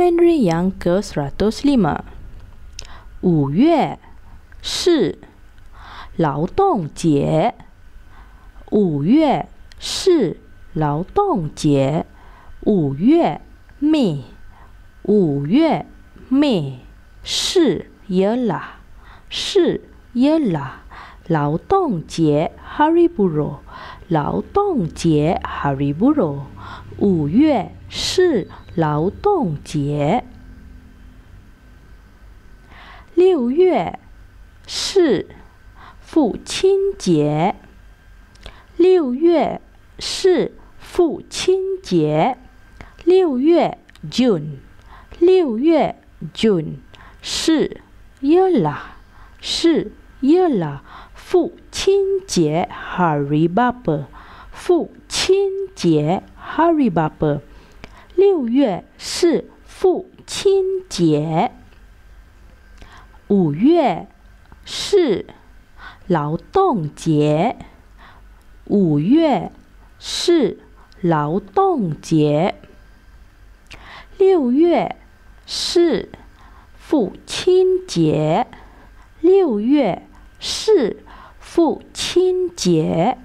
m e r i y a n g r l s a d o i e 五月四劳动节。五月四劳动节。五月 May。五月 May y e l a 四 Yella 劳动节 Hariburu。劳动节 Hariburu。五月。是劳动节，六月是父亲节。六月是父亲节，六月 June，六月 June 是 Yola，是 Yola 父亲节，Hurry u a 父亲节，Hurry up。六月是父亲节，五月是劳动节，五月是劳动节，六月是父亲节，六月是父亲节。